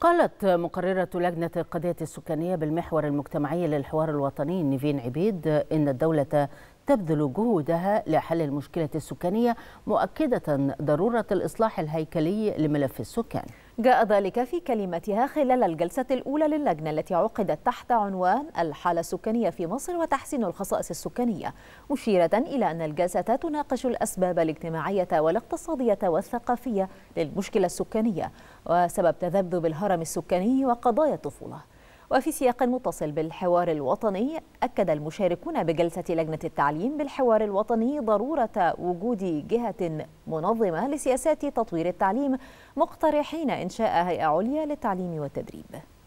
قالت مقررة لجنة القضية السكانية بالمحور المجتمعي للحوار الوطني نيفين عبيد إن الدولة تبذل جهودها لحل المشكلة السكانية مؤكدة ضرورة الإصلاح الهيكلي لملف السكان جاء ذلك في كلمتها خلال الجلسة الأولى للجنة التي عقدت تحت عنوان الحالة السكانية في مصر وتحسين الخصائص السكانية مشيرة إلى أن الجلسة تناقش الأسباب الاجتماعية والاقتصادية والثقافية للمشكلة السكانية وسبب تذبذب الهرم السكاني وقضايا الطفولة وفي سياق متصل بالحوار الوطني أكد المشاركون بجلسة لجنة التعليم بالحوار الوطني ضرورة وجود جهة منظمة لسياسات تطوير التعليم مقترحين إنشاء هيئة عليا للتعليم والتدريب